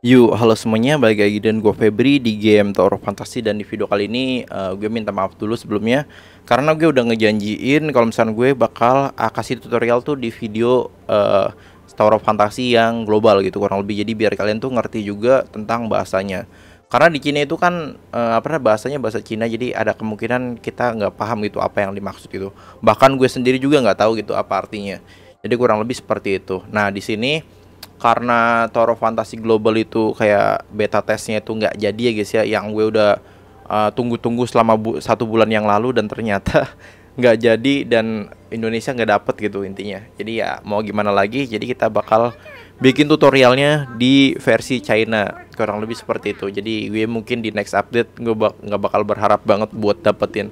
Yuk, halo semuanya, balik lagi dan gue Febri di game Tower of Fantasy dan di video kali ini uh, eh, gue minta maaf dulu sebelumnya karena gue udah ngejanjiin kalau misalnya gue bakal uh, kasih tutorial tuh di video uh, Tower of Fantasy yang global gitu kurang lebih jadi biar kalian tuh ngerti juga tentang bahasanya karena di Cina itu kan uh, apa bahasanya bahasa Cina jadi ada kemungkinan kita nggak paham gitu apa yang dimaksud itu. bahkan gue sendiri juga nggak tahu gitu apa artinya jadi kurang lebih seperti itu nah di sini karena Toro Fantasy Global itu kayak beta testnya itu nggak jadi ya guys ya yang gue udah uh, tunggu-tunggu selama bu satu bulan yang lalu dan ternyata nggak jadi dan Indonesia nggak dapet gitu intinya jadi ya mau gimana lagi jadi kita bakal bikin tutorialnya di versi China kurang lebih seperti itu jadi gue mungkin di next update gue bak bakal berharap banget buat dapetin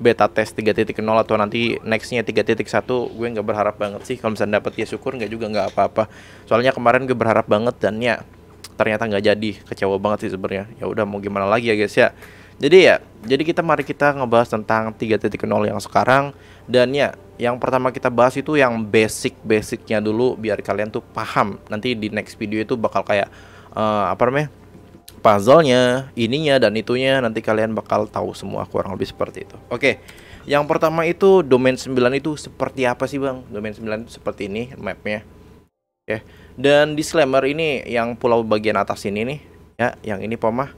beta test 3.0 atau nanti nextnya 3.1 gue nggak berharap banget sih kalau misalnya dapet ya syukur nggak juga nggak apa-apa soalnya kemarin gue berharap banget dan ya ternyata nggak jadi kecewa banget sih sebenarnya ya udah mau gimana lagi ya guys ya jadi ya jadi kita mari kita ngebahas tentang 3.0 yang sekarang dan ya yang pertama kita bahas itu yang basic basicnya dulu biar kalian tuh paham nanti di next video itu bakal kayak uh, apa namanya puzzle-nya, ininya dan itunya nanti kalian bakal tahu semua kurang lebih seperti itu. Oke. Yang pertama itu domain 9 itu seperti apa sih, Bang? Domain 9 itu seperti ini mapnya Oke, Dan disclaimer ini yang pulau bagian atas ini nih, ya, yang ini Pomah.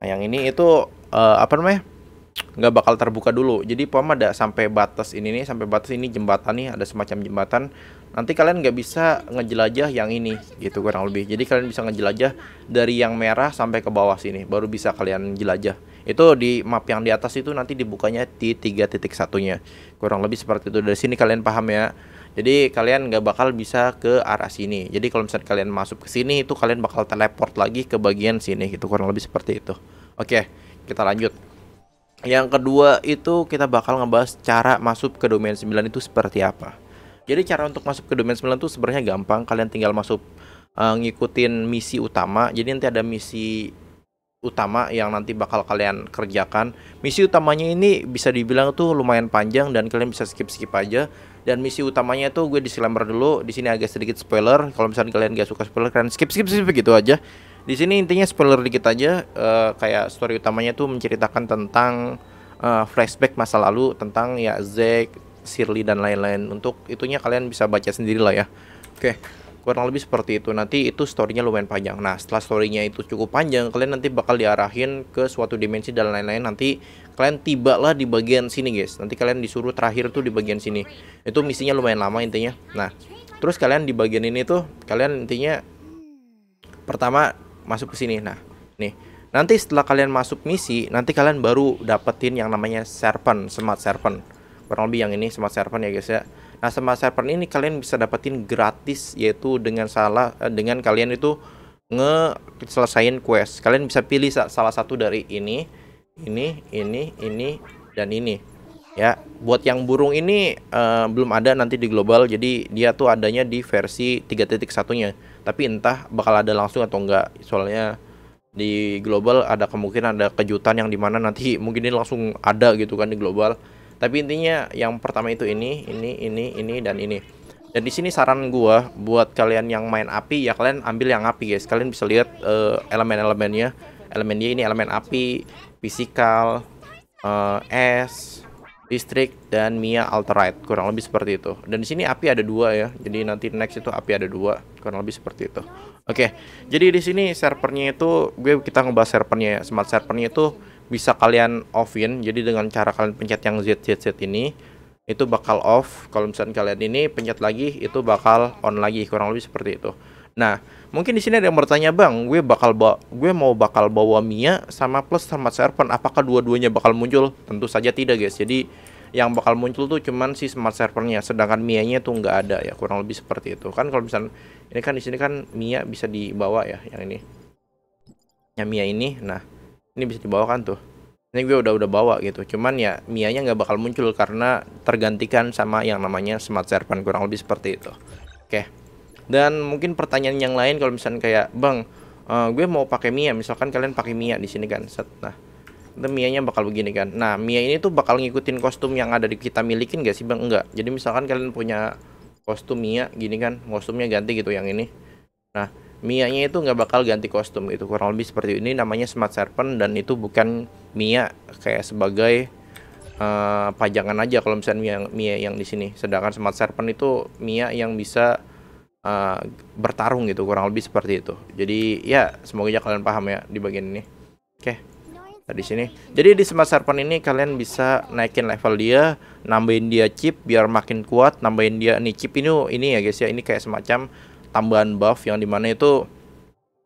Nah, yang ini itu uh, apa namanya? nggak bakal terbuka dulu. Jadi POM ada sampai batas ini nih, sampai batas ini jembatan nih, ada semacam jembatan nanti kalian nggak bisa ngejelajah yang ini gitu kurang lebih jadi kalian bisa ngejelajah dari yang merah sampai ke bawah sini baru bisa kalian jelajah itu di map yang di atas itu nanti dibukanya di tiga titik satunya kurang lebih seperti itu dari sini kalian paham ya jadi kalian nggak bakal bisa ke arah sini jadi kalau misalnya kalian masuk ke sini itu kalian bakal teleport lagi ke bagian sini gitu kurang lebih seperti itu oke kita lanjut yang kedua itu kita bakal ngebahas cara masuk ke domain 9 itu seperti apa jadi cara untuk masuk ke domain 9 itu sebenarnya gampang. Kalian tinggal masuk uh, ngikutin misi utama. Jadi nanti ada misi utama yang nanti bakal kalian kerjakan. Misi utamanya ini bisa dibilang tuh lumayan panjang dan kalian bisa skip-skip aja. Dan misi utamanya tuh gue disclaimer dulu, di sini agak sedikit spoiler. Kalau misalnya kalian gak suka spoiler, kalian skip skip skip gitu aja. Di sini intinya spoiler dikit aja, uh, kayak story utamanya tuh menceritakan tentang uh, flashback masa lalu tentang ya Zack, Sirli dan lain-lain untuk itunya kalian bisa baca sendiri lah ya oke kurang lebih seperti itu nanti itu storynya lumayan panjang nah setelah storynya itu cukup panjang kalian nanti bakal diarahin ke suatu dimensi dan lain-lain nanti kalian tiba lah di bagian sini guys nanti kalian disuruh terakhir tuh di bagian sini itu misinya lumayan lama intinya nah terus kalian di bagian ini tuh kalian intinya pertama masuk ke sini nah nih nanti setelah kalian masuk misi nanti kalian baru dapetin yang namanya serpent smart serpent kurang lebih yang ini smart servant ya guys ya nah smart servant ini kalian bisa dapetin gratis yaitu dengan salah eh, dengan kalian itu nge selesain quest kalian bisa pilih salah satu dari ini ini ini ini dan ini ya buat yang burung ini uh, belum ada nanti di global jadi dia tuh adanya di versi 3.1 nya tapi entah bakal ada langsung atau enggak soalnya di global ada kemungkinan ada kejutan yang dimana nanti mungkin ini langsung ada gitu kan di global tapi intinya yang pertama itu ini, ini, ini, ini dan ini. Dan di sini saran gua buat kalian yang main api ya kalian ambil yang api guys. Kalian bisa lihat uh, elemen-elemennya. elemen dia ini elemen api, physical uh, eh, es, listrik dan Mia Alterite kurang lebih seperti itu. Dan di sini api ada dua ya. Jadi nanti next itu api ada dua kurang lebih seperti itu. Oke. Okay. Jadi di sini servernya itu gue kita ngebahas servernya ya. Smart servernya itu bisa kalian offin jadi dengan cara kalian pencet yang ZZZ ini itu bakal off kalau misalnya kalian ini pencet lagi itu bakal on lagi kurang lebih seperti itu nah mungkin di sini ada yang bertanya bang gue bakal bawa, gue mau bakal bawa Mia sama plus sama Serpent apakah dua-duanya bakal muncul tentu saja tidak guys jadi yang bakal muncul tuh cuman si smart servernya sedangkan Mia nya tuh nggak ada ya kurang lebih seperti itu kan kalau misalnya ini kan di sini kan Mia bisa dibawa ya yang ini yang Mia ini nah ini bisa dibawakan tuh ini gue udah udah bawa gitu cuman ya Mia nya nggak bakal muncul karena tergantikan sama yang namanya smart Serpent kurang lebih seperti itu oke dan mungkin pertanyaan yang lain kalau misalnya kayak bang uh, gue mau pakai Mia misalkan kalian pakai Mia di sini kan set nah itu Mia nya bakal begini kan nah Mia ini tuh bakal ngikutin kostum yang ada di kita milikin gak sih bang enggak jadi misalkan kalian punya kostum Mia gini kan kostumnya ganti gitu yang ini nah Mia-nya itu nggak bakal ganti kostum itu kurang lebih seperti ini namanya Smart Serpent dan itu bukan Mia kayak sebagai uh, pajangan aja kalau misalnya Mia, Mia yang di sini sedangkan Smart Serpent itu Mia yang bisa uh, bertarung gitu kurang lebih seperti itu jadi ya semoga aja kalian paham ya di bagian ini oke okay. di sini jadi di Smart Serpent ini kalian bisa naikin level dia nambahin dia chip biar makin kuat nambahin dia nih chip ini ini ya guys ya ini kayak semacam tambahan buff yang dimana itu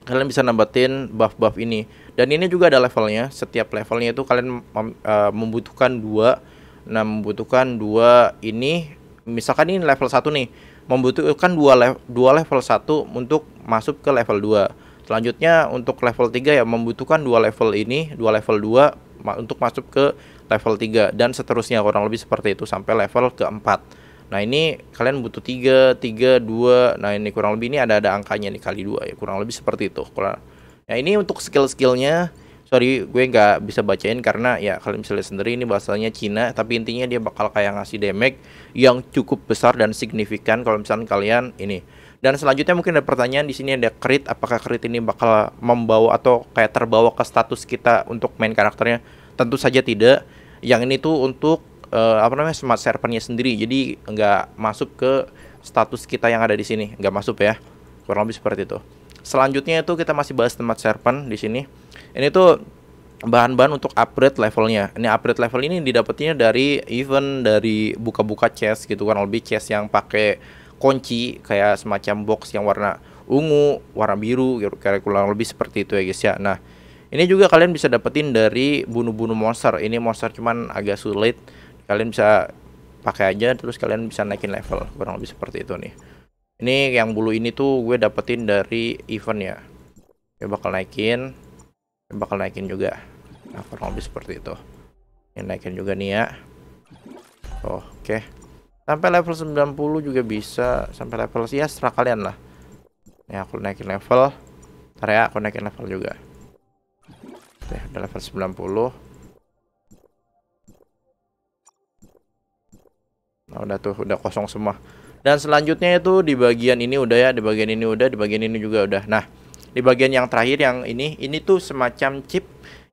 kalian bisa nambatin buff-buff ini dan ini juga ada levelnya setiap levelnya itu kalian eh, membutuhkan dua nah membutuhkan dua ini misalkan ini level satu nih membutuhkan dua, le dua level satu untuk masuk ke level 2 selanjutnya untuk level 3 ya membutuhkan dua level ini dua level 2 untuk masuk ke level 3 dan seterusnya kurang lebih seperti itu sampai level keempat Nah ini kalian butuh 3, 3, 2 Nah ini kurang lebih ini ada-ada angkanya nih kali 2 ya Kurang lebih seperti itu Nah ini untuk skill-skillnya Sorry gue nggak bisa bacain karena ya kalian bisa lihat sendiri ini bahasanya Cina Tapi intinya dia bakal kayak ngasih damage yang cukup besar dan signifikan Kalau misalnya kalian ini dan selanjutnya mungkin ada pertanyaan di sini ada crit apakah crit ini bakal membawa atau kayak terbawa ke status kita untuk main karakternya tentu saja tidak yang ini tuh untuk uh, apa namanya smart servernya sendiri jadi nggak masuk ke status kita yang ada di sini nggak masuk ya kurang lebih seperti itu selanjutnya itu kita masih bahas smart server di sini ini tuh bahan-bahan untuk upgrade levelnya. Ini upgrade level ini didapatnya dari event dari buka-buka chest gitu kan lebih chest yang pakai kunci kayak semacam box yang warna ungu, warna biru gitu kira kurang lebih seperti itu ya guys ya. Nah, ini juga kalian bisa dapetin dari bunuh-bunuh monster. Ini monster cuman agak sulit kalian bisa pakai aja terus kalian bisa naikin level kurang lebih seperti itu nih ini yang bulu ini tuh gue dapetin dari event ya gue bakal naikin gue bakal naikin juga nah kurang lebih seperti itu ini naikin juga nih ya oh, oke okay. sampai level 90 juga bisa sampai level ya setelah kalian lah ini aku naikin level Ntar ya aku naikin level juga Oke, udah level 90 udah tuh udah kosong semua dan selanjutnya itu di bagian ini udah ya di bagian ini udah di bagian ini juga udah nah di bagian yang terakhir yang ini ini tuh semacam chip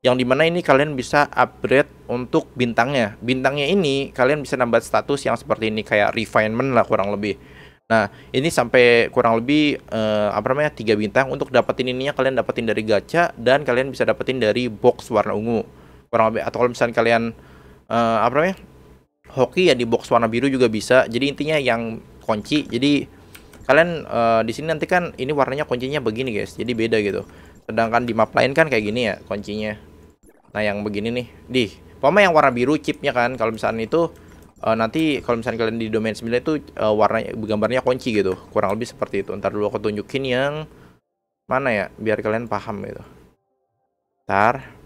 yang dimana ini kalian bisa upgrade untuk bintangnya bintangnya ini kalian bisa nambah status yang seperti ini kayak refinement lah kurang lebih Nah, ini sampai kurang lebih uh, apa namanya? tiga bintang untuk dapetin ininya kalian dapetin dari gacha dan kalian bisa dapetin dari box warna ungu. Kurang lebih atau kalau misalnya kalian uh, apa namanya? hoki ya di box warna biru juga bisa. Jadi intinya yang kunci. Jadi kalian uh, di sini nanti kan ini warnanya kuncinya begini guys. Jadi beda gitu. Sedangkan di map lain kan kayak gini ya kuncinya. Nah yang begini nih, di Pama yang warna biru chipnya kan. Kalau misalnya itu uh, nanti kalau misalnya kalian di domain 9 itu uh, warnanya gambarnya kunci gitu. Kurang lebih seperti itu. Ntar dulu aku tunjukin yang mana ya biar kalian paham gitu. Ntar.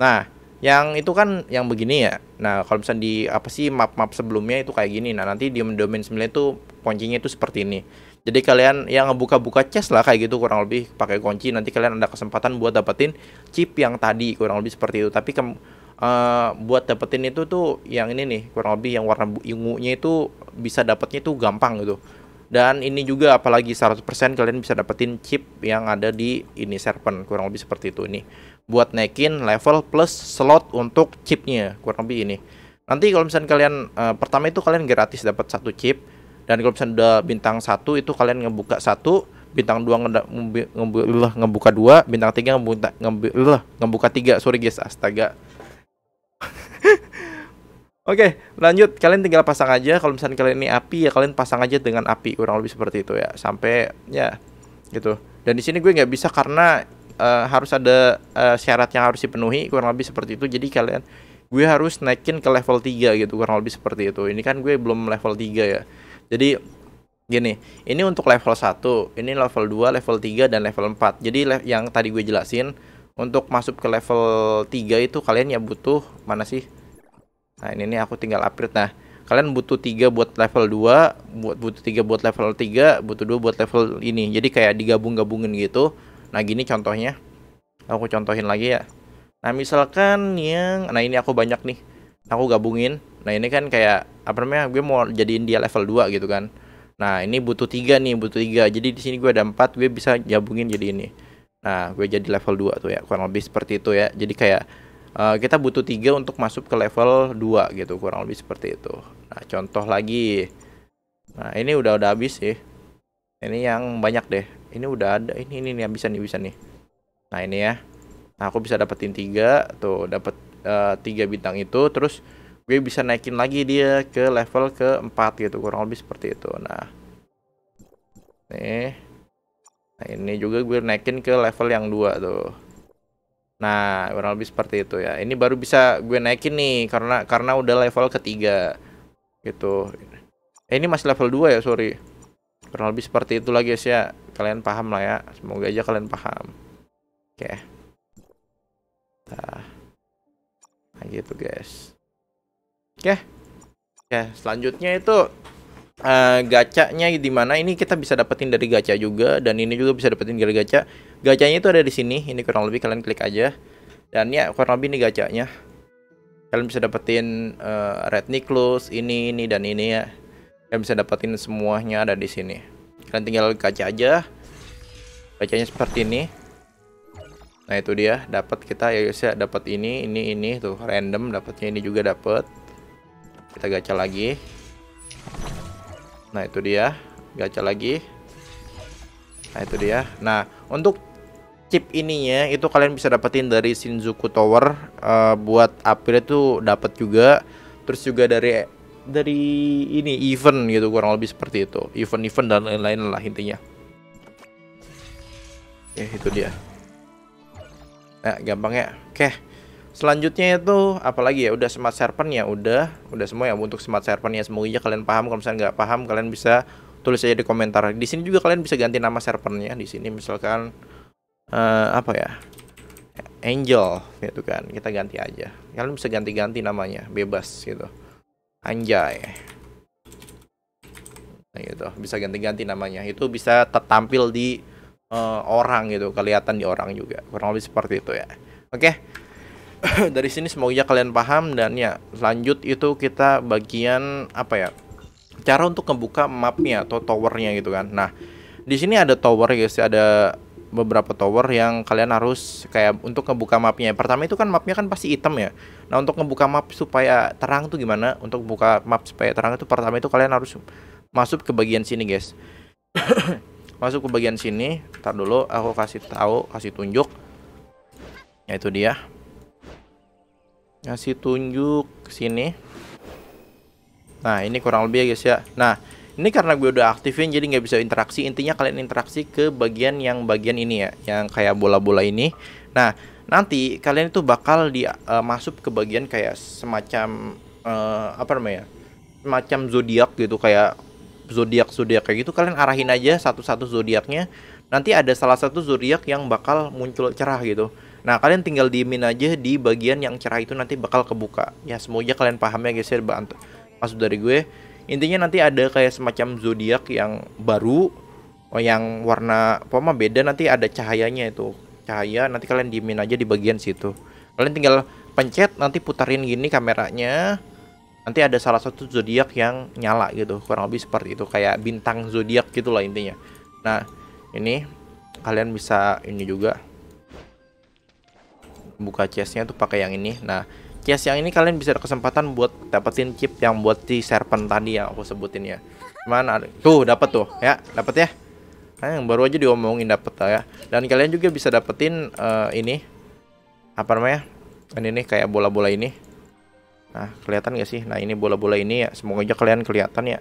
Nah, yang itu kan yang begini ya. Nah, kalau misalnya di apa sih map-map sebelumnya itu kayak gini. Nah, nanti di domain 9 itu kuncinya itu seperti ini. Jadi kalian yang ngebuka-buka chest lah kayak gitu kurang lebih pakai kunci nanti kalian ada kesempatan buat dapetin chip yang tadi kurang lebih seperti itu. Tapi ke, uh, eh, buat dapetin itu tuh yang ini nih kurang lebih yang warna ungunya itu bisa dapetnya itu gampang gitu. Dan ini juga apalagi 100% kalian bisa dapetin chip yang ada di ini serpent kurang lebih seperti itu nih buat naikin level plus slot untuk chipnya kurang lebih ini nanti kalau misalnya kalian uh, pertama itu kalian gratis dapat satu chip dan kalau misalnya udah bintang satu itu kalian ngebuka satu bintang dua ngebuka, ngebuka dua bintang tiga ngebuka ngebuka, ngebuka tiga sorry guys astaga Oke, okay, lanjut. Kalian tinggal pasang aja. Kalau misalnya kalian ini api, ya kalian pasang aja dengan api. Kurang lebih seperti itu ya. Sampai ya gitu. Dan di sini gue nggak bisa karena Eh, harus ada uh, syarat yang harus dipenuhi kurang lebih seperti itu jadi kalian gue harus naikin ke level 3 gitu kurang lebih seperti itu ini kan gue belum level 3 ya jadi gini ini untuk level 1 ini level 2 level 3 dan level 4 jadi yang tadi gue jelasin untuk masuk ke level 3 itu kalian ya butuh mana sih nah ini nih aku tinggal upgrade nah kalian butuh tiga buat level 2, buat butuh tiga buat level 3, butuh dua buat level ini. Jadi kayak digabung-gabungin gitu. Nah gini contohnya, aku contohin lagi ya. Nah misalkan yang, nah ini aku banyak nih, aku gabungin. Nah ini kan kayak apa namanya? Gue mau jadiin dia level 2 gitu kan. Nah ini butuh tiga nih, butuh tiga. Jadi di sini gue ada 4 gue bisa gabungin jadi ini. Nah gue jadi level 2 tuh ya, kurang lebih seperti itu ya. Jadi kayak uh, kita butuh tiga untuk masuk ke level 2 gitu, kurang lebih seperti itu. Nah contoh lagi, nah ini udah udah habis sih. Ini yang banyak deh ini udah ada ini ini nih bisa nih bisa nih nah ini ya nah aku bisa dapetin tiga tuh dapat eh, tiga uh, bintang itu terus gue bisa naikin lagi dia ke level keempat gitu kurang lebih seperti itu nah nih nah ini juga gue naikin ke level yang dua tuh Nah, kurang lebih seperti itu ya. Ini baru bisa gue naikin nih karena karena udah level ketiga gitu. Eh, ini masih level 2 ya, sorry kurang lebih seperti itu lagi guys ya kalian paham lah ya semoga aja kalian paham oke nah. nah gitu guys oke Oke. selanjutnya itu uh, gacanya di mana ini kita bisa dapetin dari gacha juga dan ini juga bisa dapetin dari gacha gacanya itu ada di sini ini kurang lebih kalian klik aja dan ya kurang lebih ini gacanya kalian bisa dapetin uh, red nucleus, ini ini dan ini ya kalian bisa dapetin semuanya ada di sini kalian tinggal kaca aja kacanya seperti ini nah itu dia dapat kita ya guys ya dapat ini ini ini tuh random dapatnya ini juga dapat kita gacha lagi nah itu dia gacha lagi nah itu dia nah untuk chip ininya itu kalian bisa dapetin dari Shinjuku Tower uh, buat upgrade tuh dapat juga terus juga dari dari ini event gitu kurang lebih seperti itu event-event dan lain-lain lah intinya ya itu dia nah ya oke selanjutnya itu apalagi ya udah smart serpent ya udah udah semua ya untuk smart serpent ya semoga aja kalian paham kalau misalnya nggak paham kalian bisa tulis aja di komentar di sini juga kalian bisa ganti nama serpentnya di sini misalkan uh, apa ya angel gitu kan kita ganti aja kalian bisa ganti-ganti namanya bebas gitu Anjay. Nah, gitu. Bisa ganti-ganti namanya. Itu bisa tertampil di uh, orang gitu, kelihatan di orang juga. Kurang lebih seperti itu ya. Oke. Dari sini semoga kalian paham dan ya, lanjut itu kita bagian apa ya? Cara untuk membuka mapnya atau towernya gitu kan. Nah, di sini ada tower ya guys, ada beberapa tower yang kalian harus kayak untuk ngebuka mapnya. Pertama itu kan mapnya kan pasti hitam ya. Nah untuk ngebuka map supaya terang tuh gimana? Untuk buka map supaya terang itu pertama itu kalian harus masuk ke bagian sini guys. masuk ke bagian sini. Ntar dulu aku kasih tahu, kasih tunjuk. Ya itu dia. Kasih tunjuk sini. Nah ini kurang lebih ya guys ya. Nah ini karena gue udah aktifin jadi nggak bisa interaksi intinya kalian interaksi ke bagian yang bagian ini ya yang kayak bola-bola ini nah nanti kalian itu bakal di uh, masuk ke bagian kayak semacam uh, apa namanya semacam zodiak gitu kayak zodiak zodiak kayak gitu kalian arahin aja satu-satu zodiaknya nanti ada salah satu zodiak yang bakal muncul cerah gitu Nah, kalian tinggal diemin aja di bagian yang cerah itu nanti bakal kebuka. Ya, semoga kalian paham ya guys ya, maksud dari gue intinya nanti ada kayak semacam zodiak yang baru oh, yang warna poma beda nanti ada cahayanya itu cahaya nanti kalian diemin aja di bagian situ kalian tinggal pencet nanti putarin gini kameranya nanti ada salah satu zodiak yang nyala gitu kurang lebih seperti itu kayak bintang zodiak gitulah intinya nah ini kalian bisa ini juga buka chestnya tuh pakai yang ini nah Ya siang ini kalian bisa ada kesempatan buat dapetin chip yang buat di serpent tadi ya aku sebutin ya. Mana tuh dapat tuh ya, dapat ya. Nah, yang baru aja diomongin dapat ya. Dan kalian juga bisa dapetin uh, ini apa namanya? Ini nih kayak bola-bola ini. Nah, kelihatan gak sih? Nah, ini bola-bola ini ya. Semoga aja kalian kelihatan ya.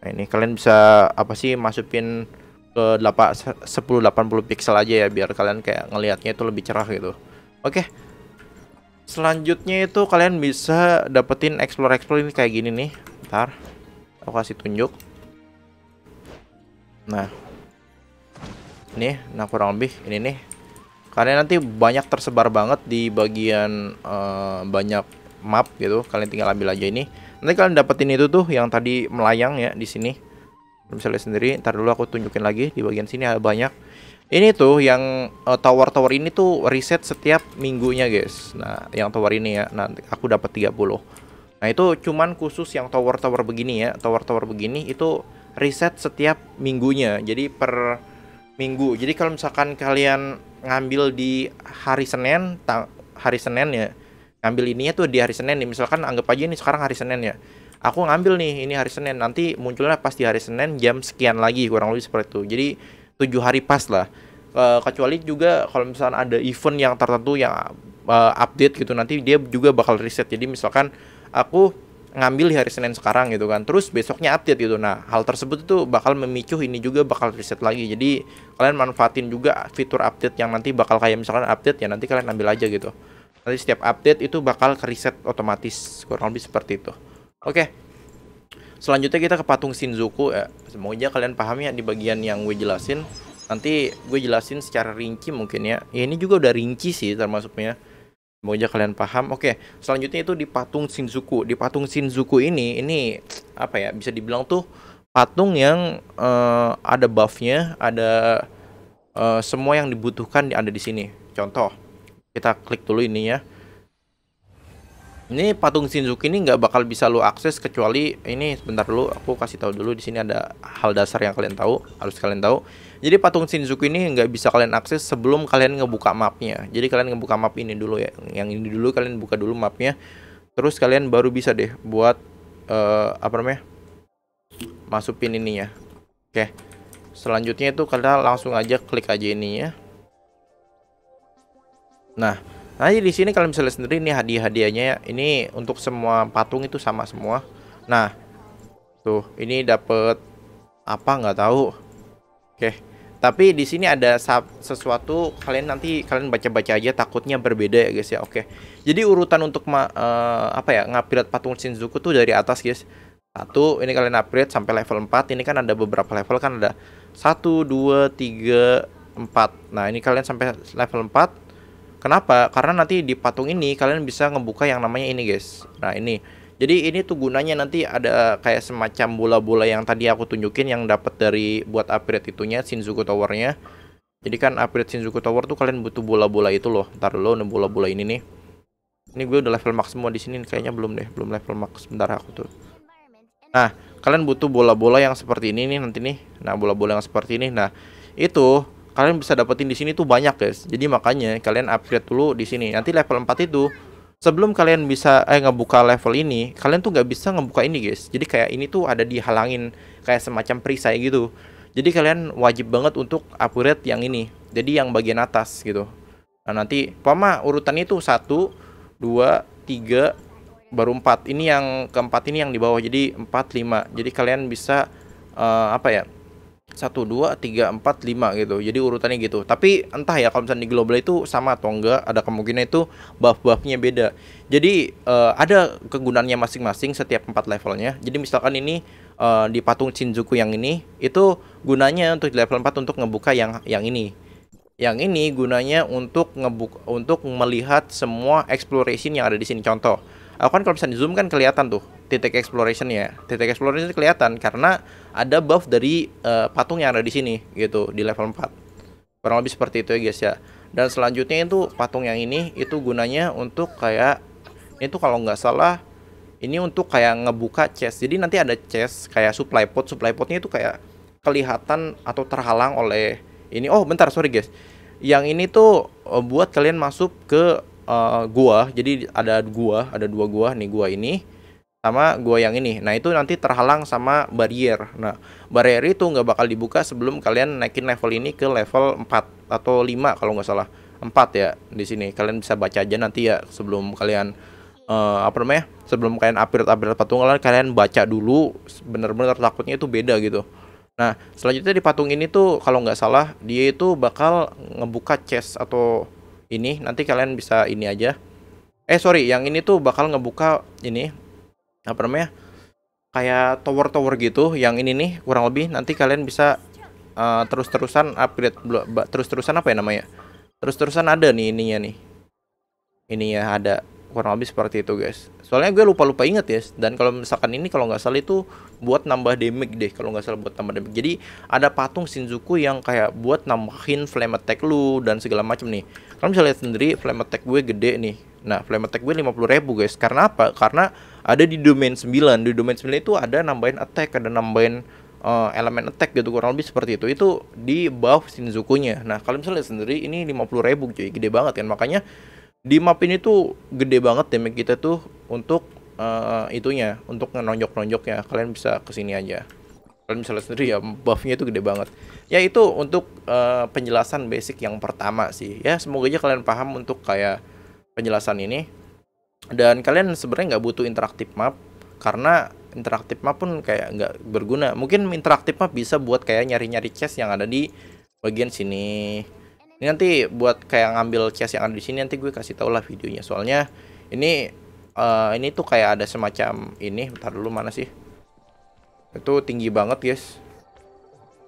Nah, ini kalian bisa apa sih masukin ke 8 80 pixel aja ya biar kalian kayak ngelihatnya itu lebih cerah gitu. Oke. Okay selanjutnya itu kalian bisa dapetin explore explore ini kayak gini nih ntar aku kasih tunjuk nah ini nah kurang lebih ini nih kalian nanti banyak tersebar banget di bagian uh, banyak map gitu kalian tinggal ambil aja ini nanti kalian dapetin itu tuh yang tadi melayang ya di sini misalnya sendiri ntar dulu aku tunjukin lagi di bagian sini ada banyak ini tuh yang tower eh, tower-tower ini tuh reset setiap minggunya guys nah yang tower ini ya nanti aku dapat 30 nah itu cuman khusus yang tower-tower begini ya tower-tower begini itu reset setiap minggunya jadi per minggu jadi kalau misalkan kalian ngambil di hari Senin hari Senin ya ngambil ininya tuh di hari Senin nih misalkan anggap aja ini sekarang hari Senin ya aku ngambil nih ini hari Senin nanti munculnya pasti hari Senin jam sekian lagi kurang lebih seperti itu jadi tujuh hari pas lah eh, kecuali juga kalau misalnya ada event yang tertentu yang eh, update gitu nanti dia juga bakal reset jadi misalkan aku ngambil di hari Senin sekarang gitu kan terus besoknya update gitu nah hal tersebut itu bakal memicu ini juga bakal reset lagi jadi kalian manfaatin juga fitur update yang nanti bakal kayak misalkan update ya nanti kalian ambil aja gitu nanti setiap update itu bakal ke reset otomatis kurang lebih seperti itu Oke. Okay. Selanjutnya kita ke patung Shinjuku ya. Semoga kalian paham ya di bagian yang gue jelasin. Nanti gue jelasin secara rinci mungkin ya. ya ini juga udah rinci sih termasuknya. Semoga kalian paham. Oke, okay. selanjutnya itu di patung Shinjuku. Di patung Shinjuku ini ini apa ya? Bisa dibilang tuh patung yang uh, ada buffnya, ada uh, semua yang dibutuhkan ada di sini. Contoh, kita klik dulu ini ya. Ini patung Shinzuki ini nggak bakal bisa lo akses kecuali ini sebentar dulu aku kasih tahu dulu di sini ada hal dasar yang kalian tahu harus kalian tahu. Jadi patung Shinzuki ini nggak bisa kalian akses sebelum kalian ngebuka mapnya. Jadi kalian ngebuka map ini dulu ya, yang ini dulu kalian buka dulu mapnya. Terus kalian baru bisa deh buat uh, apa namanya masukin ini ya. Oke, selanjutnya itu kalian langsung aja klik aja ini ya. Nah, Nah, di sini kalian bisa lihat sendiri ini hadiah-hadiahnya ya. Ini untuk semua patung itu sama semua. Nah, tuh ini dapat apa nggak tahu. Oke. Tapi di sini ada sesuatu kalian nanti kalian baca-baca aja takutnya berbeda ya guys ya. Oke. Jadi urutan untuk ma uh, apa ya ngapirat patung Shinjuku tuh dari atas guys. Satu, ini kalian upgrade sampai level 4. Ini kan ada beberapa level kan ada satu dua tiga empat. Nah, ini kalian sampai level 4 Kenapa? Karena nanti di patung ini kalian bisa ngebuka yang namanya ini guys. Nah ini. Jadi ini tuh gunanya nanti ada kayak semacam bola-bola yang tadi aku tunjukin yang dapat dari buat upgrade itunya Shinjuku Towernya. Jadi kan upgrade Shinjuku Tower tuh kalian butuh bola-bola itu loh. Ntar lo nemu bola-bola ini nih. Ini gue udah level max semua di sini kayaknya belum deh, belum level max. Bentar aku tuh. Nah, kalian butuh bola-bola yang seperti ini nih nanti nih. Nah, bola-bola yang seperti ini. Nah, itu kalian bisa dapetin di sini tuh banyak guys jadi makanya kalian upgrade dulu di sini nanti level 4 itu sebelum kalian bisa eh ngebuka level ini kalian tuh nggak bisa ngebuka ini guys jadi kayak ini tuh ada dihalangin kayak semacam perisai gitu jadi kalian wajib banget untuk upgrade yang ini jadi yang bagian atas gitu nah nanti pama urutan itu satu dua tiga baru empat ini yang keempat ini yang di bawah jadi empat lima jadi kalian bisa uh, apa ya satu dua tiga empat lima gitu jadi urutannya gitu tapi entah ya kalau misalnya di global itu sama atau enggak ada kemungkinan itu buff buffnya beda jadi uh, ada kegunaannya masing-masing setiap empat levelnya jadi misalkan ini uh, di patung Shinjuku yang ini itu gunanya untuk di level 4 untuk ngebuka yang yang ini yang ini gunanya untuk ngebuk untuk melihat semua exploration yang ada di sini contoh aku kan kalau misalnya zoom kan kelihatan tuh titik exploration ya titik exploration kelihatan karena ada buff dari uh, patung yang ada di sini gitu di level 4 kurang lebih seperti itu ya guys ya dan selanjutnya itu patung yang ini itu gunanya untuk kayak ini tuh kalau nggak salah ini untuk kayak ngebuka chest jadi nanti ada chest kayak supply pot supply potnya itu kayak kelihatan atau terhalang oleh ini oh bentar sorry guys yang ini tuh eh, buat kalian masuk ke uh, gua jadi ada gua ada dua gua nih gua ini sama gua yang ini nah itu nanti terhalang sama barrier nah barrier itu nggak bakal dibuka sebelum kalian naikin level ini ke level 4 atau 5 kalau nggak salah 4 ya di sini kalian bisa baca aja nanti ya sebelum kalian uh, apa namanya sebelum kalian upgrade upgrade patung kalian baca dulu bener-bener takutnya itu beda gitu nah selanjutnya di patung ini tuh kalau nggak salah dia itu bakal ngebuka chest atau ini nanti kalian bisa ini aja eh sorry yang ini tuh bakal ngebuka ini apa namanya kayak tower-tower gitu yang ini nih kurang lebih nanti kalian bisa uh, terus-terusan upgrade terus-terusan apa ya namanya terus-terusan ada nih ininya nih ini ya ada kurang lebih seperti itu guys soalnya gue lupa lupa inget ya dan kalau misalkan ini kalau nggak salah itu buat nambah damage deh kalau nggak salah buat nambah damage jadi ada patung Shinjuku yang kayak buat nambahin flame attack lu dan segala macam nih kalian bisa lihat sendiri flame attack gue gede nih nah flame attack gue 50 ribu guys karena apa karena ada di domain 9 di domain 9 itu ada nambahin attack ada nambahin uh, elemen attack gitu kurang lebih seperti itu itu di buff Shinzukunya Nah, kalian bisa lihat sendiri ini 50 50.000 cuy, gede banget kan. Makanya di map ini tuh gede banget damage kita tuh untuk uh, itunya untuk nonjok-nonjok ya kalian bisa kesini aja kalian bisa lihat sendiri ya buffnya itu gede banget ya itu untuk uh, penjelasan basic yang pertama sih ya semoga aja kalian paham untuk kayak penjelasan ini dan kalian sebenarnya nggak butuh interaktif map karena interaktif map pun kayak nggak berguna mungkin interaktif map bisa buat kayak nyari-nyari chest yang ada di bagian sini ini nanti buat kayak ngambil chest yang ada di sini nanti gue kasih tau lah videonya soalnya ini uh, ini tuh kayak ada semacam ini bentar dulu mana sih itu tinggi banget guys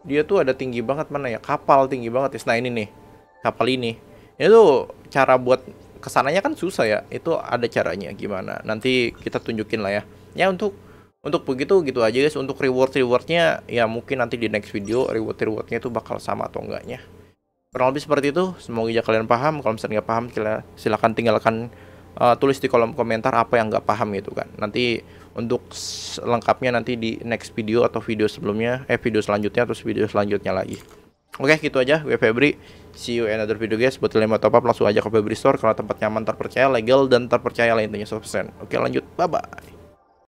dia tuh ada tinggi banget mana ya kapal tinggi banget guys nah ini nih kapal ini ini tuh cara buat kesananya kan susah ya itu ada caranya gimana nanti kita tunjukin lah ya ya untuk untuk begitu gitu aja guys untuk reward rewardnya ya mungkin nanti di next video reward rewardnya itu bakal sama atau enggaknya kurang lebih seperti itu semoga kalian paham kalau misalnya nggak paham silahkan tinggalkan uh, tulis di kolom komentar apa yang nggak paham gitu kan nanti untuk lengkapnya nanti di next video atau video sebelumnya eh video selanjutnya atau video selanjutnya lagi Oke gitu aja gue Febri See you in another video guys Buat yang mau top up langsung aja ke Febri Store Karena tempat nyaman terpercaya legal dan terpercaya lah intinya 100% Oke lanjut bye bye